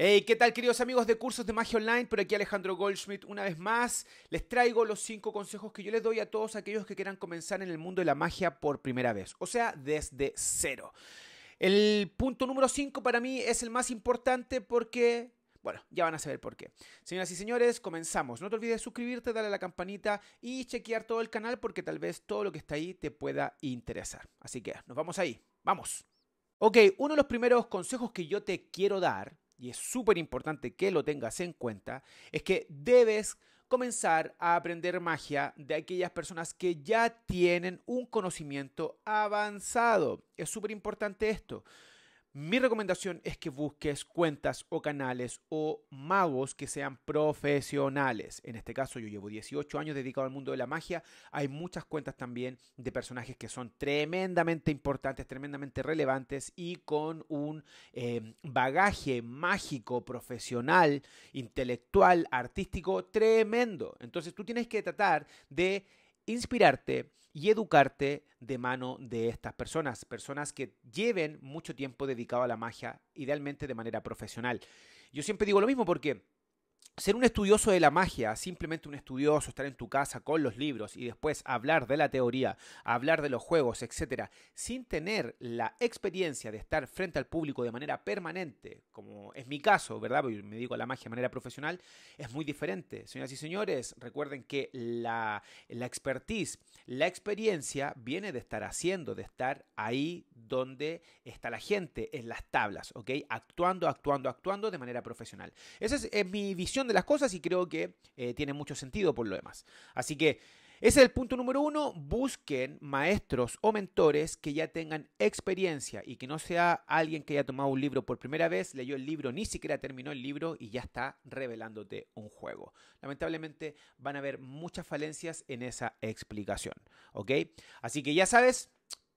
Hey, ¿qué tal queridos amigos de Cursos de Magia Online? Por aquí Alejandro Goldschmidt una vez más. Les traigo los cinco consejos que yo les doy a todos aquellos que quieran comenzar en el mundo de la magia por primera vez, o sea, desde cero. El punto número 5 para mí es el más importante porque bueno, ya van a saber por qué. Señoras y señores, comenzamos. No te olvides de suscribirte, darle a la campanita y chequear todo el canal porque tal vez todo lo que está ahí te pueda interesar. Así que nos vamos ahí. Vamos. Ok, uno de los primeros consejos que yo te quiero dar y es súper importante que lo tengas en cuenta, es que debes comenzar a aprender magia de aquellas personas que ya tienen un conocimiento avanzado. Es súper importante esto. Mi recomendación es que busques cuentas o canales o magos que sean profesionales. En este caso yo llevo 18 años dedicado al mundo de la magia. Hay muchas cuentas también de personajes que son tremendamente importantes, tremendamente relevantes y con un em, bagaje mágico, profesional, intelectual, artístico tremendo. Entonces tú tienes que tratar de inspirarte y educarte de mano de estas personas, personas que lleven mucho tiempo dedicado a la magia, idealmente de manera profesional. Yo siempre digo lo mismo porque ser un estudioso de la magia, simplemente un estudioso, estar en tu casa con los libros y después hablar de la teoría, hablar de los juegos, etcétera, sin tener la experiencia de estar frente al público de manera permanente, como es mi caso, ¿verdad? Porque me digo la magia de manera profesional, es muy diferente. Señoras y señores, recuerden que la, expertise, la experiencia viene de estar haciendo, de estar ahí donde está la gente, en las tablas, ¿ok? Actuando, actuando, actuando de manera profesional. Esa es mi visión de las cosas y creo que eh, tiene mucho sentido por lo demás. Así que ese es el punto número uno, busquen maestros o mentores que ya tengan experiencia y que no sea alguien que haya tomado un libro por primera vez, leyó el libro, ni siquiera terminó el libro y ya está revelándote un juego. Lamentablemente van a haber muchas falencias en esa explicación, ¿ok? Así que ya sabes,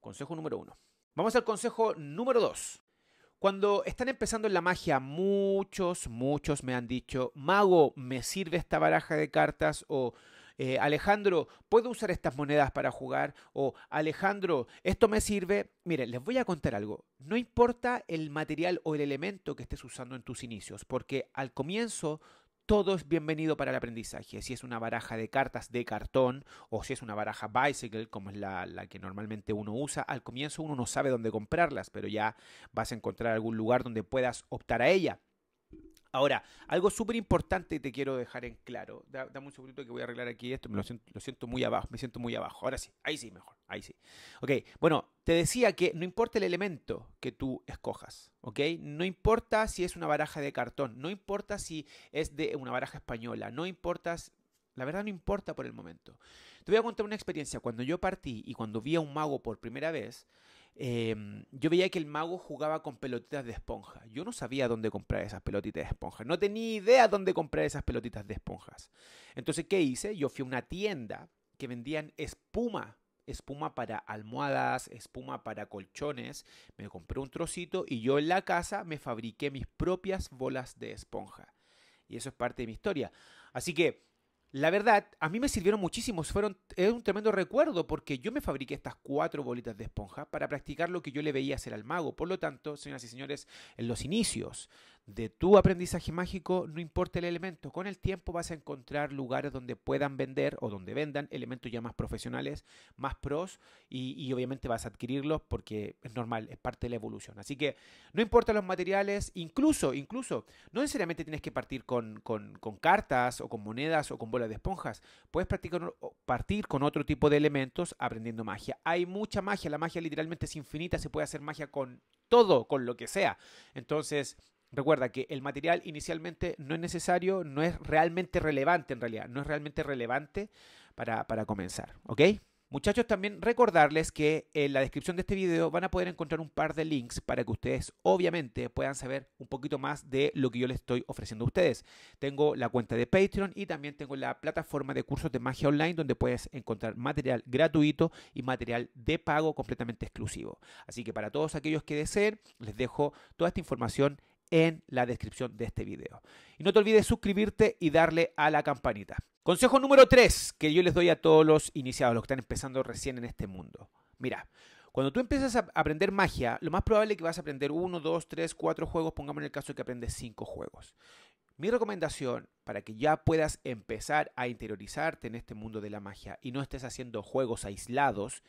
consejo número uno. Vamos al consejo número dos. Cuando están empezando en la magia, muchos, muchos me han dicho, mago, ¿me sirve esta baraja de cartas? O eh, Alejandro, ¿puedo usar estas monedas para jugar? O Alejandro, ¿esto me sirve? Miren, les voy a contar algo. No importa el material o el elemento que estés usando en tus inicios, porque al comienzo todo es bienvenido para el aprendizaje. Si es una baraja de cartas de cartón o si es una baraja bicycle, como es la, la, que normalmente uno usa, al comienzo uno no sabe dónde comprarlas, pero ya vas a encontrar algún lugar donde puedas optar a ella. Ahora, algo súper importante te quiero dejar en claro. dame un segundito que voy a arreglar aquí esto. Me lo, siento, lo siento muy abajo, me siento muy abajo. Ahora sí, ahí sí, mejor, ahí sí. Ok, bueno, te decía que no importa el elemento que tú escojas, ¿ok? No importa si es una baraja de cartón, no importa si es de una baraja española, no importa la verdad no importa por el momento. Te voy a contar una experiencia. Cuando yo partí y cuando vi a un mago por primera vez, Em, yo veía que el mago jugaba con pelotitas de esponja. Yo no sabía dónde comprar esas pelotitas de esponja. No tenía idea dónde comprar esas pelotitas de esponjas. Entonces, ¿qué hice? Yo fui a una tienda que vendían espuma. Espuma para almohadas, espuma para colchones. Me compré un trocito y yo en la casa me fabriqué mis propias bolas de esponja. Y eso es parte de mi historia. Así que la verdad, a mí me sirvieron muchísimos, fueron es un tremendo recuerdo porque yo me fabriqué estas cuatro bolitas de esponja para practicar lo que yo le veía hacer al mago. Por lo tanto, señoras y señores, en los inicios de tu aprendizaje mágico, no importa el elemento. Con el tiempo vas a encontrar lugares donde puedan vender o donde vendan elementos ya más profesionales, más pros, y, obviamente vas a adquirirlos porque es normal, es parte de la evolución. Así que no importa los materiales, incluso, incluso, no necesariamente tienes que partir con, cartas o con monedas o con bolas de esponjas. Puedes practicar, partir con otro tipo de elementos aprendiendo magia. Hay mucha magia, la magia literalmente es infinita, se puede hacer magia con todo, con lo que sea. Entonces, Recuerda que el material inicialmente no es necesario, no es realmente relevante en realidad, no es realmente relevante para, comenzar, ¿ok? Muchachos, también recordarles que en la descripción de este video van a poder encontrar un par de links para que ustedes obviamente puedan saber un poquito más de lo que yo les estoy ofreciendo a ustedes. Tengo la cuenta de Patreon y también tengo la plataforma de cursos de magia online donde puedes encontrar material gratuito y material de pago completamente exclusivo. Así que para todos aquellos que deseen, les dejo toda esta información en la descripción de este video. Y no te olvides suscribirte y darle a la campanita. Consejo número 3 que yo les doy a todos los iniciados, los que están empezando recién en este mundo. Mira, cuando tú empiezas a aprender magia, lo más probable es que vas a aprender 1, 2, 3, 4 juegos, pongamos en el caso de que aprendes 5 juegos. Mi recomendación para que ya puedas empezar a interiorizarte en este mundo de la magia y no estés haciendo juegos aislados,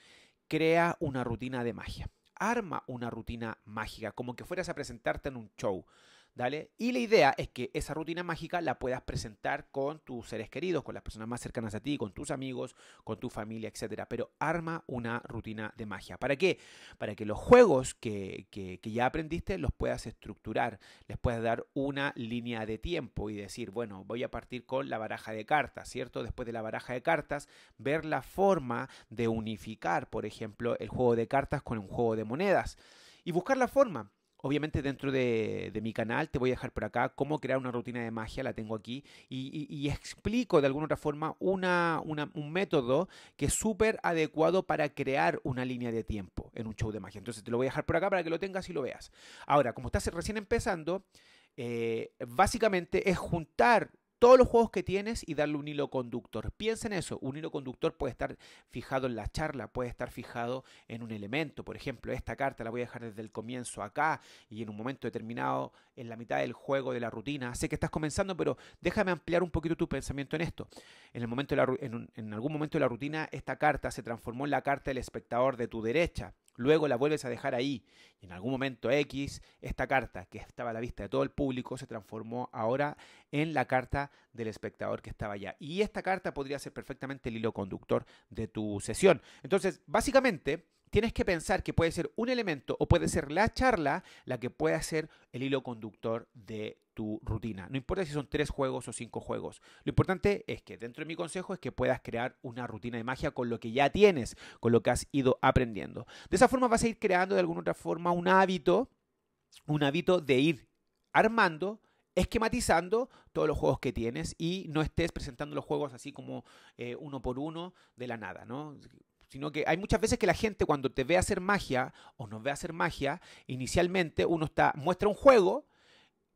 crea una rutina de magia arma una rutina mágica, como que fueras a presentarte en un show. Y la idea es que esa rutina mágica la puedas presentar con tus seres queridos, con las personas más cercanas a ti, con tus amigos, con tu familia, etcétera. Pero arma una rutina de magia. ¿Para qué? Para que los juegos que, que ya aprendiste los puedas estructurar, les puedas dar una línea de tiempo y decir, bueno, voy a partir con la baraja de cartas, ¿cierto? Después de la baraja de cartas, ver la forma de unificar, por ejemplo, el juego de cartas con un juego de monedas y buscar la forma. Obviamente dentro de, mi canal te voy a dejar por acá cómo crear una rutina de magia, la tengo aquí, y, explico de alguna otra forma un método que es súper adecuado para crear una línea de tiempo en un show de magia. Entonces te lo voy a dejar por acá para que lo tengas y lo veas. Ahora, como estás recién empezando, eh, básicamente es juntar todos los juegos que tienes y darle un hilo conductor. Piensa en eso, un hilo conductor puede estar fijado en la charla, puede estar fijado en un elemento, por ejemplo, esta carta la voy a dejar desde el comienzo acá y en un momento determinado, en la mitad del juego, de la rutina, sé que estás comenzando, pero déjame ampliar un poquito tu pensamiento en esto. En, el momento en algún momento de la rutina, esta carta se transformó en la carta del espectador de tu derecha luego la vuelves a dejar ahí. Y en algún momento X, esta carta que estaba a la vista de todo el público se transformó ahora en la carta del espectador que estaba allá. Y esta carta podría ser perfectamente el hilo conductor de tu sesión. Entonces, básicamente, tienes que pensar que puede ser un elemento o puede ser la charla la que pueda ser el hilo conductor de tu rutina. No importa si son tres juegos o cinco juegos. Lo importante es que dentro de mi consejo es que puedas crear una rutina de magia con lo que ya tienes, con lo que has ido aprendiendo. De esa forma vas a ir creando de alguna otra forma un hábito, un hábito de ir armando esquematizando todos los juegos que tienes y no estés presentando los juegos así como eh, uno por uno de la nada, ¿no? sino que hay muchas veces que la gente cuando te ve hacer magia o nos ve hacer magia, inicialmente uno muestra un juego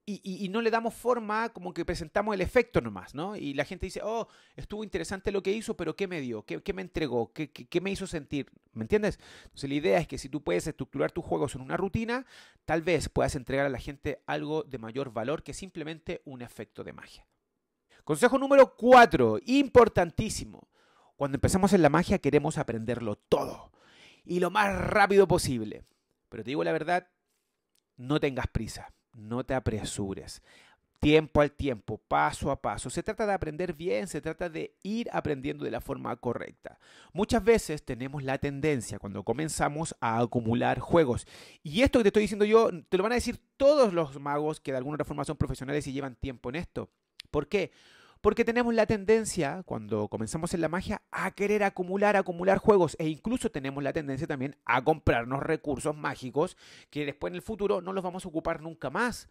y, no le damos forma, como que presentamos el efecto nomás, ¿no? Y la gente dice, oh, estuvo interesante lo que hizo, pero ¿qué me dio? ¿Qué, me entregó? ¿Qué, me hizo sentir? ¿Me entiendes? Entonces la idea es que si tú puedes estructurar tus juegos en una rutina, tal vez puedas entregar a la gente algo de mayor valor que simplemente un efecto de magia. Consejo número cuatro, importantísimo. Cuando empezamos en la magia queremos aprenderlo todo y lo más rápido posible. Pero te digo la verdad, no tengas prisa, no te apresures. Tiempo al tiempo, paso a paso. Se trata de aprender bien, se trata de ir aprendiendo de la forma correcta. Muchas veces tenemos la tendencia cuando comenzamos a acumular juegos. Y esto que te estoy diciendo yo, te lo van a decir todos los magos que de alguna forma son profesionales y llevan tiempo en esto. ¿Por qué? Porque tenemos la tendencia, cuando comenzamos en la magia, a querer acumular, acumular juegos e incluso tenemos la tendencia también a comprarnos recursos mágicos que después en el futuro no los vamos a ocupar nunca más.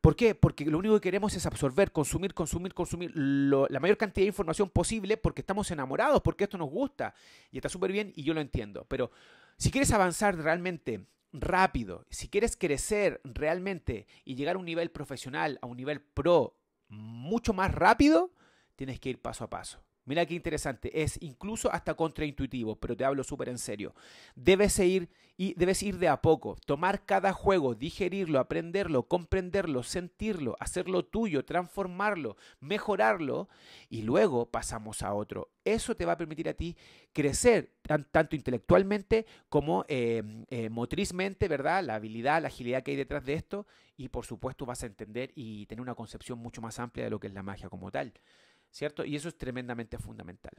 ¿Por qué? Porque lo único que queremos es absorber, consumir, consumir, consumir la mayor cantidad de información posible porque estamos enamorados, porque esto nos gusta y está súper bien y yo lo entiendo. Pero si quieres avanzar realmente rápido, si quieres crecer realmente y llegar a un nivel profesional, a un nivel pro, mucho más rápido, tienes que ir paso a paso. Mira qué interesante, es incluso hasta contraintuitivo, pero te hablo súper en serio. Debes ir, y debes ir de a poco, tomar cada juego, digerirlo, aprenderlo, comprenderlo, sentirlo, hacerlo tuyo, transformarlo, mejorarlo y luego pasamos a otro. Eso te va a permitir a ti crecer tanto intelectualmente como em, eh, motrizmente, ¿verdad? La habilidad, la agilidad que hay detrás de esto y por supuesto vas a entender y tener una concepción mucho más amplia de lo que es la magia como tal. ¿cierto? Y eso es tremendamente fundamental.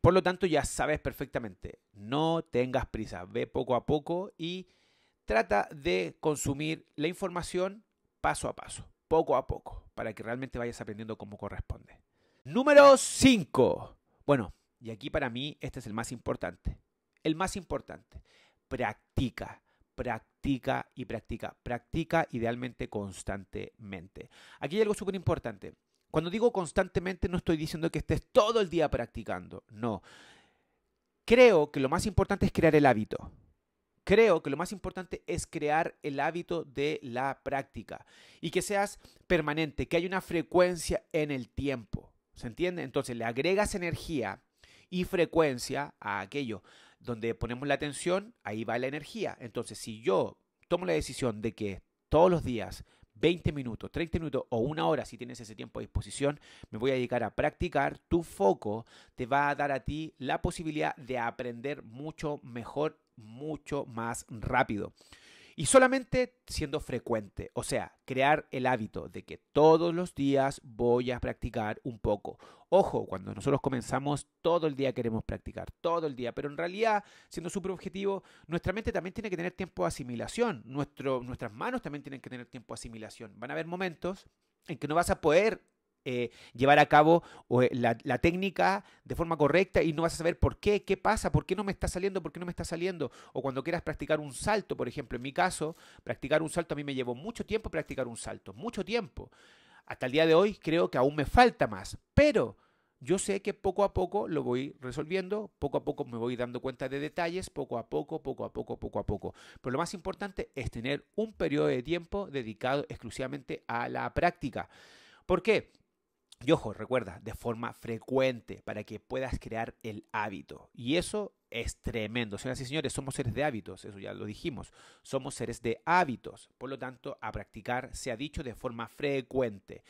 Por lo tanto, ya sabes perfectamente, no tengas prisa, ve poco a poco y trata de consumir la información paso a paso, poco a poco, para que realmente vayas aprendiendo como corresponde. Número 5. Bueno, y aquí para mí este es el más importante. El más importante. Practica, practica y practica. Practica idealmente constantemente. Aquí hay algo súper importante. Cuando digo constantemente no estoy diciendo que estés todo el día practicando, no. Creo que lo más importante es crear el hábito. Creo que lo más importante es crear el hábito de la práctica y que seas permanente, que haya una frecuencia en el tiempo. ¿Se entiende? Entonces le agregas energía y frecuencia a aquello. Donde ponemos la atención, ahí va la energía. Entonces si yo tomo la decisión de que todos los días 20 minutos, 30 minutos o una hora si tienes ese tiempo a disposición, me voy a dedicar a practicar. Tu foco te va a dar a ti la posibilidad de aprender mucho mejor, mucho más rápido. Y solamente siendo frecuente, o sea, crear el hábito de que todos los días voy a practicar un poco. Ojo, cuando nosotros comenzamos, todo el día queremos practicar, todo el día, pero en realidad, siendo súper objetivo, nuestra mente también tiene que tener tiempo de asimilación, Nuestro, nuestras manos también tienen que tener tiempo de asimilación. Van a haber momentos en que no vas a poder eh, llevar a cabo eh, la, la, técnica de forma correcta y no vas a saber por qué, qué pasa, por qué no me está saliendo, por qué no me está saliendo. O cuando quieras practicar un salto, por ejemplo, en mi caso, practicar un salto a mí me llevó mucho tiempo practicar un salto, mucho tiempo. Hasta el día de hoy creo que aún me falta más, pero yo sé que poco a poco lo voy resolviendo, poco a poco me voy dando cuenta de detalles, poco a poco, poco a poco, poco a poco. Pero lo más importante es tener un periodo de tiempo dedicado exclusivamente a la práctica. ¿Por qué? Y ojo, recuerda, de forma frecuente para que puedas crear el hábito. Y eso es tremendo. Señoras y señores, somos seres de hábitos, eso ya lo dijimos. Somos seres de hábitos. Por lo tanto, a practicar se ha dicho de forma frecuente.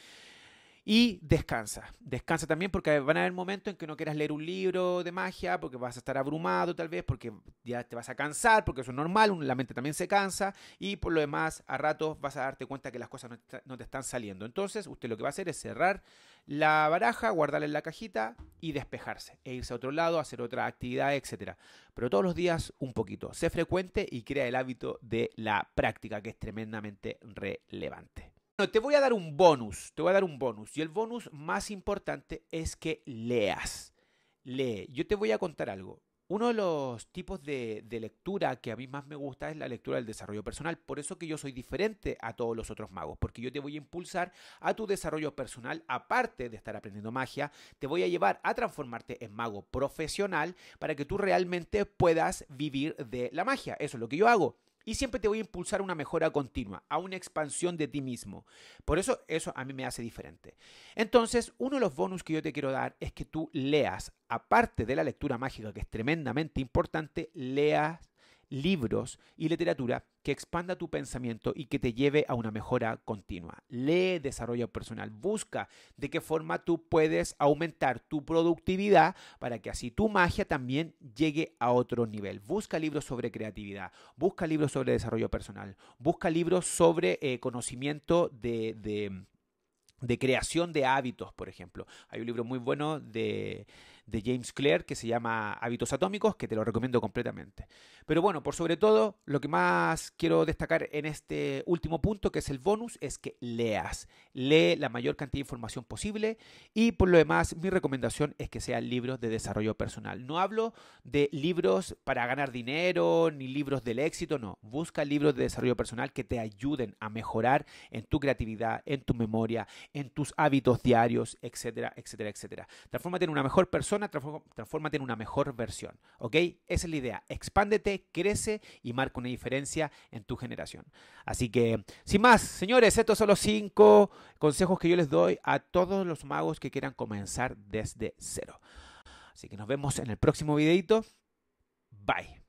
Y descansa. Descansa también porque van a haber momentos en que no quieras leer un libro de magia, porque vas a estar abrumado tal vez, porque ya te vas a cansar, porque eso es normal, la mente también se cansa y por lo demás a ratos vas a darte cuenta que las cosas no te están saliendo. Entonces usted lo que va a hacer es cerrar la baraja, guardarla en la cajita y despejarse e irse a otro lado, hacer otra actividad, etc. Pero todos los días un poquito. Sé frecuente y crea el hábito de la práctica que es tremendamente relevante. Bueno, te voy a dar un bonus, te voy a dar un bonus. Y el bonus más importante es que leas. Lee. Yo te voy a contar algo. Uno de los tipos de, lectura que a mí más me gusta es la lectura del desarrollo personal. Por eso que yo soy diferente a todos los otros magos, porque yo te voy a impulsar a tu desarrollo personal, aparte de estar aprendiendo magia, te voy a llevar a transformarte en mago profesional para que tú realmente puedas vivir de la magia. Eso es lo que yo hago y siempre te voy a impulsar a una mejora continua, a una expansión de ti mismo. Por eso eso a mí me hace diferente. Entonces, uno de los bonus que yo te quiero dar es que tú leas, aparte de la lectura mágica que es tremendamente importante, leas libros y literatura que expanda tu pensamiento y que te lleve a una mejora continua. Lee desarrollo personal, busca de qué forma tú puedes aumentar tu productividad para que así tu magia también llegue a otro nivel. Busca libros sobre creatividad, busca libros sobre desarrollo personal, busca libros sobre eh, conocimiento de de creación de hábitos, por ejemplo. Hay un libro muy bueno de, James Clare que se llama Hábitos Atómicos, que te lo recomiendo completamente. Pero bueno, por sobre todo, lo que más quiero destacar en este último punto, que es el bonus, es que leas. Lee la mayor cantidad de información posible y por lo demás, mi recomendación es que sean libros de desarrollo personal. No hablo de libros para ganar dinero ni libros del éxito, no. Busca libros de desarrollo personal que te ayuden a mejorar en tu creatividad, en tu memoria, en tus hábitos diarios, etcétera, etcétera, etcétera. Transfórmate en una mejor persona, transfórmate en una mejor versión, ¿ok? Esa es la idea. Expándete, crece y marca una diferencia en tu generación. Así que, sin más, señores, estos son los cinco consejos que yo les doy a todos los magos que quieran comenzar desde cero. Así que nos vemos en el próximo videito. Bye.